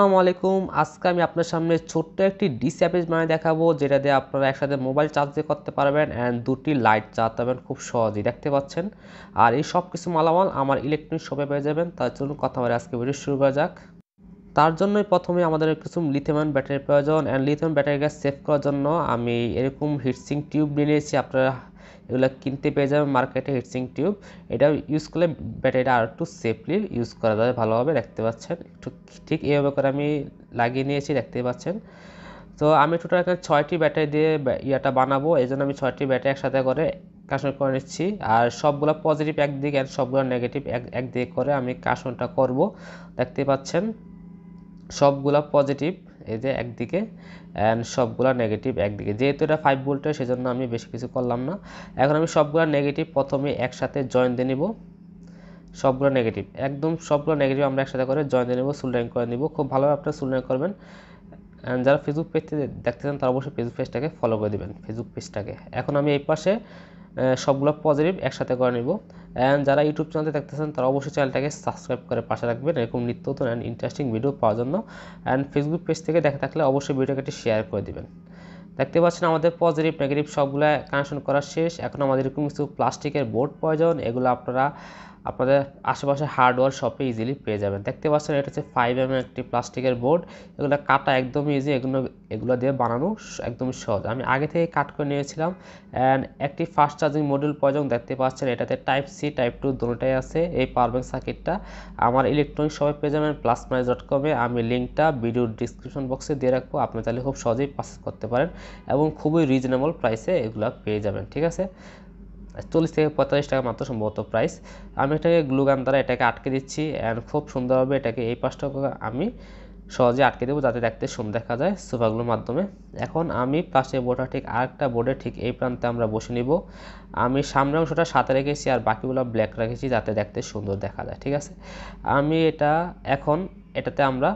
আসসালামু আলাইকুম আজকে আমি আপনার সামনে ছোট্ট একটি ডিস অ্যাপেজ মানে দেখাবো যেটা দিয়ে আপনারা একসাথে মোবাইল চার্জ দিয়ে করতে পারবেন অ্যান্ড দুটি লাইট চার্জ পাবেন খুব সহজেই দেখতে পাচ্ছেন আর এই সব কিছু মালামাল আমার ইলেকট্রনিক শপে পেয়ে যাবেন তার জন্য কথা বলে আজকে ভিডিও শুরু করা যাক তার জন্যই প্রথমে আমাদের কিছু লিথেমান ব্যাটারির প্রয়োজন and lithium ion battery gas save করার জন্য আমি এরকম হিটসিং টিউব নিয়ে নিয়েছি আপনারা এগুলো কিনতে পেয়ে যাবেন মার্কেটে হিটসিং টিউব এটা ইউজ করলে ব্যাটারিটা আর একটু সেফলি ইউজ করা যাবে ভালোভাবে দেখতে পাচ্ছেন একটু ঠিক এইভাবে করে আমি লাগিয়ে নিয়েছি দেখতে পাচ্ছেন তো আমি টোটাল এখানে ছয়টি ব্যাটারি দিয়ে ইয়াটা বানাবো এই জন্য আমি ছয়টি ব্যাটারি একসাথে করে কাশন করে নিচ্ছি আর সবগুলো পজিটিভ একদিকে আর সবগুলো নেগেটিভ এক একদিকে করে আমি কাশনটা করব দেখতে পাচ্ছেন সবগুলা পজিটিভ এই যে একদিকে অ্যান্ড সবগুলা নেগেটিভ একদিকে যেহেতু এটা ফাইভ ভোল্টের সেজন্য আমি বেশি কিছু করলাম না এখন আমি সবগুলা নেগেটিভ প্রথমে একসাথে জয়েন দিয়ে নিব সবগুলো নেগেটিভ একদম সবগুলো নেগেটিভ আমরা একসাথে করে জয়েন দিয়ে নেব সুলড্রাইং করে নিব খুব ভালোভাবে আপনারা সুলড্রাইং করবেন অ্যান্ড যারা ফেসবুক পেজটি দেখতে চান তারা অবশ্যই ফেসবুক পেজটাকে ফলো করে দেবেন ফেসবুক পেজটাকে এখন আমি এই পাশে সবগুলো পজিটিভ একসাথে করে নেব অ্যান্ড যারা ইউটিউব চ্যানেলে দেখতেছেন তারা অবশ্যই চ্যানেলটাকে সাবস্ক্রাইব করে পাশে রাখবেন এরকম নিত্য নতুন অ্যান্ড ইন্টারেস্টিং ভিডিও পাওয়ার জন্য অ্যান্ড ফেসবুক পেজ থেকে দেখা থাকলে অবশ্যই ভিডিওকে একটি শেয়ার করে দেবেন দেখতে পাচ্ছেন আমাদের পজিটিভ নেগেটিভ সবগুলো কানেকশন করা শেষ এখন আমাদের এরকম কিছু প্লাস্টিকের বোর্ড প্রয়োজন এগুলো আপনারা আপনাদের আশেপাশে হার্ডওয়্যার শপে ইজিলি পেয়ে যাবেন দেখতে পাচ্ছেন এটা হচ্ছে ফাইভ এম mm একটি প্লাস্টিকের বোর্ড এগুলো কাটা একদমই ইজি এগুলো এগুলো দিয়ে বানানো একদমই সহজ আমি আগে থেকে কাট করে নিয়েছিলাম অ্যান্ড একটি ফাস্ট চার্জিং মডিউল প্রয়োজন দেখতে পাচ্ছেন এটাতে টাইপ সি টাইপ টু দুটোটাই আছে এই পাওয়ার সার্কিটটা আমার ইলেকট্রনিক সবাই পেয়ে যাবেন প্লাস মাইজ ডট কমে আমি লিঙ্কটা ভিডিওর ডিসক্রিপশন বক্সে দিয়ে রাখবো আপনি তাহলে খুব সহজেই পাস করতে পারেন এবং খুবই রিজনেবল প্রাইসে এগুলো পেয়ে যাবেন ঠিক আছে চল্লিশ থেকে পঁয়তাল্লিশ টাকা মাত্র সম্ভবত প্রাইস আমি এটাকে গ্লুগান দ্বারা এটাকে আটকে দিচ্ছি অ্যান্ড খুব সুন্দরভাবে এটাকে এই পাঁচটা আমি সহজে আটকে দেবো যাতে দেখতে সুন্দর দেখা যায় সোফাগুলোর মাধ্যমে এখন আমি পাশে বোর্ডটা ঠিক আরেকটা বোর্ডে ঠিক এই প্রান্তে আমরা বসে নিব আমি সামনে অংশটা সাথে রেখেছি আর বাকিগুলো ব্ল্যাক রেখেছি যাতে দেখতে সুন্দর দেখা যায় ঠিক আছে আমি এটা এখন এটাতে আমরা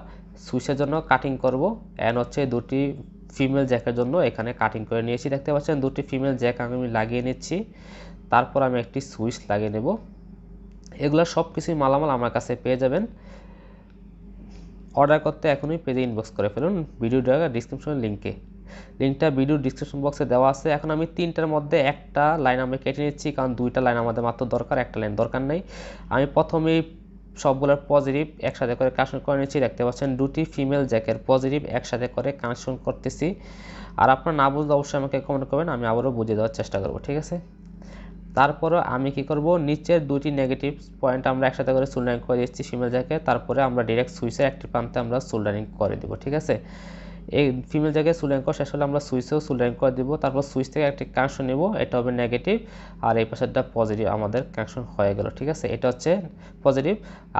সুইচের জন্য কাটিং করব অ্যান্ড হচ্ছে দুটি ফিমেল জ্যাকের জন্য এখানে কাটিং করে নিয়েছি দেখতে পাচ্ছেন দুটি ফিমেল জ্যাক আমি লাগিয়ে নিচ্ছি তারপর আমি একটি সুইচ লাগিয়ে নেব এগুলো সব কিছুই মালামাল আমার কাছে পেয়ে যাবেন অর্ডার করতে এখনই পেজে ইনবক্স করে ফেলুন ভিডিও ডিসক্রিপশন লিঙ্কে লিঙ্কটা ভিডিও ডিসক্রিপশন বক্সে দেওয়া আছে এখন আমি তিনটার মধ্যে একটা লাইন আমি কেটে নিচ্ছি কারণ দুইটা লাইন আমাদের মাত্র দরকার একটা লাইন দরকার নেই আমি প্রথমেই সবগুলোর পজিটিভ একসাথে করে কানেকশন করে নিচ্ছি দেখতে পাচ্ছেন দুটি ফিমেল জ্যাকের পজিটিভ একসাথে করে কানেকশন করতেছি আর আপনার না বুঝলে অবশ্যই আমাকে কমেন্ট করবেন আমি আবারও বুঝিয়ে দেওয়ার চেষ্টা করবো ঠিক আছে তারপরে আমি কি করব নিচের দুটি নেগেটিভ পয়েন্ট আমরা একসাথে করে সোল্ডারিং করে দিচ্ছি ফিমেল জ্যাকে তারপরে আমরা ডিরেক্ট সুইচের একটি প্রান্তে আমরা সোল্ডারিং করে দেবো ঠিক আছে এই ফিমেল সোল্ডারিং করা শেষ হলে আমরা সুইচেও সোল্ডারিং করে দিব তারপর সুইচ থেকে একটি কানেকশন নেব এটা হবে নেগেটিভ আর এই পাশেরটা পজিটিভ আমাদের কানেকশন হয়ে গেল ঠিক আছে এটা হচ্ছে পজিটিভ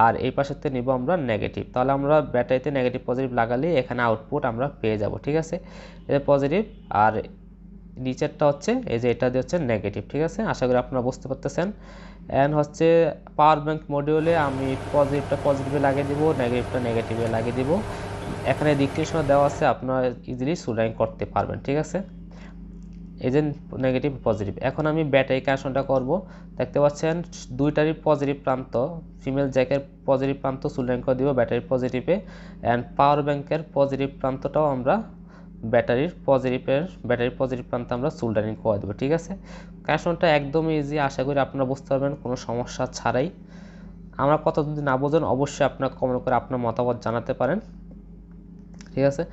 আর এই পাশেতে নিব আমরা নেগেটিভ তাহলে আমরা ব্যাটারিতে নেগেটিভ পজিটিভ লাগালে এখানে আউটপুট আমরা পেয়ে যাব ঠিক আছে এটা পজিটিভ আর নিচেরটা হচ্ছে এই যে এটা দিয়ে হচ্ছে নেগেটিভ ঠিক আছে আশা করি আপনারা বুঝতে পারতেছেন অ্যান্ড হচ্ছে পাওয়ার ব্যাঙ্ক মডিউলে আমি পজিটিভটা পজিটিভে লাগিয়ে দিব নেগেটিভটা নেগেটিভে লাগিয়ে দিব এখানে ডিকটেশন দেওয়া আছে আপনারা ইজিলি সুলাইন করতে পারবেন ঠিক আছে এই যে নেগেটিভ পজিটিভ এখন আমি ব্যাটারি কানেকশনটা করব দেখতে পাচ্ছেন দুইটারই পজিটিভ প্রান্ত ফিমেল জ্যাকের পজিটিভ প্রান্ত সুলাইন করে দিব ব্যাটারি পজিটিভে অ্যান্ড পাওয়ার ব্যাঙ্কের পজিটিভ প্রান্তটাও আমরা ব্যাটারির পজিটিভের ব্যাটারির পজিটিভ প্রান্তে আমরা সোল্ডারিং করে দেবো ঠিক আছে কানেকশনটা একদম ইজি আশা করি আপনারা বুঝতে পারবেন কোনো সমস্যা ছাড়াই আমরা কথা যদি না বোঝেন অবশ্যই আপনার কমেন্ট করে আপনার মতামত জানাতে পারেন ঠিক আছে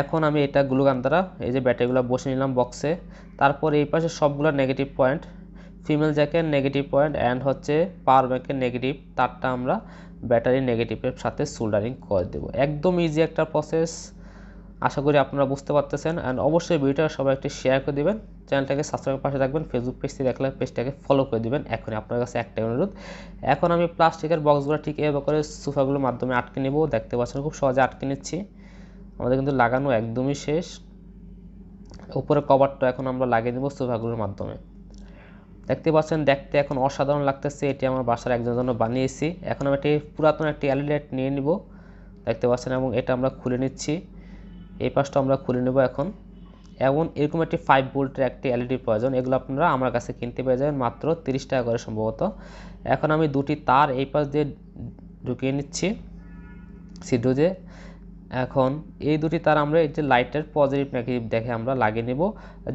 এখন আমি এটা গ্লুগান দ্বারা এই যে ব্যাটারিগুলো বসে নিলাম বক্সে তারপর এই পাশে সবগুলো নেগেটিভ পয়েন্ট ফিমেল জ্যাকের নেগেটিভ পয়েন্ট অ্যান্ড হচ্ছে পাওয়ার ব্যাঙ্কের নেগেটিভ তারটা আমরা ব্যাটারি নেগেটিভের সাথে সোল্ডারিং করে দেবো একদম ইজি একটা প্রসেস আশা করি আপনারা বুঝতে পারতেছেন অ্যান্ড অবশ্যই ভিডিওটা সবাই একটি শেয়ার করে দেবেন চ্যানেলটাকে সাবস্ক্রাইব পাশে রাখবেন ফেসবুক পেজটি দেখলে পেজটাকে ফলো করে দেবেন এখনই আপনার কাছে একটাই অনুরোধ এখন আমি প্লাস্টিকের বক্সগুলো ঠিক এভাবে করে সোফাগুলোর মাধ্যমে আটকে নেব দেখতে পাচ্ছেন খুব সহজে আটকে নিচ্ছি আমাদের কিন্তু লাগানো একদমই শেষ উপরে কভারটা এখন আমরা লাগিয়ে দেবো সোফাগুলোর মাধ্যমে দেখতে পাচ্ছেন দেখতে এখন অসাধারণ লাগতেছে এটি আমার বাসার একজন জন্য বানিয়েছি এখন আমি একটি পুরাতন একটি অ্যালিডেট e নিয়ে নিব দেখতে পাচ্ছেন এবং এটা আমরা খুলে নিচ্ছি এই পাশটা আমরা খুলে নেব এখন এবং এরকম একটি ফাইভ বোল্টের একটি এলইডি e প্রয়োজন এগুলো আপনারা আমার কাছে কিনতে পেয়ে যাবেন মাত্র তিরিশ টাকা করে সম্ভবত এখন আমি দুটি তার এই পাশ দিয়ে ঢুকিয়ে নিচ্ছি সিডোজে দিয়ে এখন এই দুটি তার আমরা এই যে লাইটের পজিটিভ নেগেটিভ দেখে আমরা লাগিয়ে নেব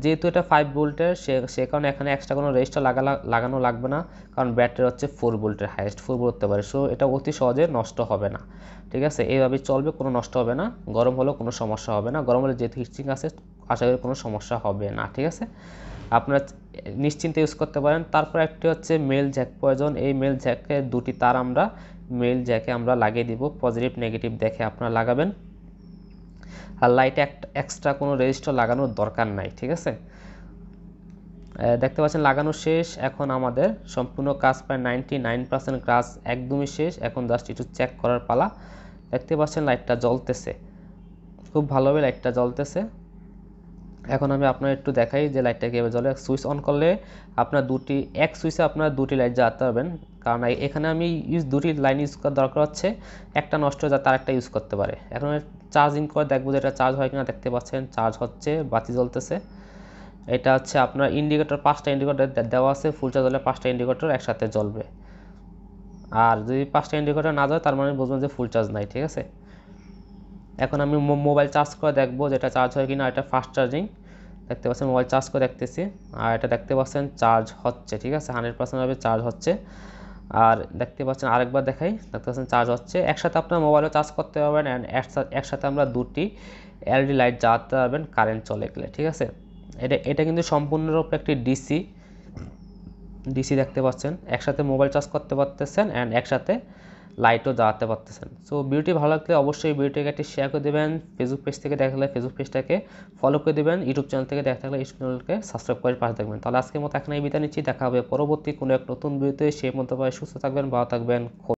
যেহেতু এটা ফাইভ ভোল্টের সে কারণে এখানে এক্সট্রা কোনো রেজিস্টার লাগা লাগানো লাগবে না কারণ ব্যাটারি হচ্ছে ফোর ভোল্টের হাইয়েস্ট ফোর ভোল্ট হতে পারে সো এটা অতি সহজে নষ্ট হবে না ঠিক আছে এইভাবে চলবে কোনো নষ্ট হবে না গরম হলেও কোনো সমস্যা হবে না গরম হলে যেহেতু হিটচিং আছে আশা করি কোনো সমস্যা হবে না ঠিক আছে আপনারা নিশ্চিন্তে ইউজ করতে পারেন তারপর একটি হচ্ছে মেল জ্যাক প্রয়োজন এই মেল জ্যাকে দুটি তার আমরা মেল জ্যাকে আমরা লাগিয়ে দিব পজিটিভ নেগেটিভ দেখে আপনারা লাগাবেন আর লাইটে এক্সট্রা কোনো রেজিস্টার লাগানোর দরকার নাই ঠিক আছে দেখতে পাচ্ছেন লাগানো শেষ এখন আমাদের সম্পূর্ণ কাজ প্রায় নাইনটি নাইন পার্সেন্ট কাজ একদমই শেষ এখন জাস্ট একটু চেক করার পালা দেখতে পাচ্ছেন লাইটটা জ্বলতেছে খুব ভালোভাবে লাইটটা জ্বলতেছে এখন আমি আপনার একটু দেখাই যে লাইটটা কীভাবে জ্বলে সুইচ অন করলে আপনার দুটি এক সুইচে আপনার দুটি লাইট জ্বালাতে পারবেন কারণ এখানে আমি ইউজ দুটি লাইন ইউজ করার দরকার হচ্ছে একটা নষ্ট হয়ে তার একটা ইউজ করতে পারে এখন চার্জ ইন করে দেখবো যে এটা চার্জ হয় কিনা দেখতে পাচ্ছেন চার্জ হচ্ছে বাতি জ্বলতেছে এটা হচ্ছে আপনার ইন্ডিকেটর পাঁচটা ইন্ডিকেটর দেওয়া আছে ফুল চার্জ হলে পাঁচটা ইন্ডিকেটর একসাথে জ্বলবে আর যদি পাঁচটা ইন্ডিকেটর না যায় তার মানে বুঝবেন যে ফুল চার্জ নাই ঠিক আছে এখন আমি মোবাইল চার্জ করে দেখবো যেটা চার্জ হয় কিনা এটা ফাস্ট চার্জিং দেখতে পাচ্ছেন মোবাইল চার্জ করে দেখতেছি আর এটা দেখতে পাচ্ছেন চার্জ হচ্ছে ঠিক আছে হান্ড্রেড পার্সেন্টভাবে চার্জ হচ্ছে আর দেখতে পাচ্ছেন আরেকবার দেখাই দেখতে পাচ্ছেন চার্জ হচ্ছে একসাথে আপনার মোবাইলও চার্জ করতে পারবেন অ্যান্ড একসাথে আমরা দুটি এলইডি লাইট e জ্বালাতে পারবেন কারেন্ট চলে গেলে ঠিক আছে এটা এটা কিন্তু সম্পূর্ণরূপে একটি ডিসি ডিসি দেখতে পাচ্ছেন একসাথে মোবাইল চার্জ করতে পারতেছেন অ্যান্ড একসাথে লাইটও জ্বালাতে পারতেছেন সো ভিডিওটি ভালো লাগলে অবশ্যই ভিডিওটিকে একটি শেয়ার করে দেবেন ফেসবুক পেজ থেকে দেখা থাকলে ফেসবুক পেজটাকে ফলো করে দেবেন ইউটিউব চ্যানেল থেকে দেখা থাকলে ইউটিউব চ্যানেলকে সাবস্ক্রাইব করে পাশে থাকবেন তাহলে আজকের মতো এখানে বিদায় নিচ্ছি দেখা হবে পরবর্তী কোনো এক নতুন ভিডিওতে সেই মতো সুস্থ থাকবেন ভালো থাকবেন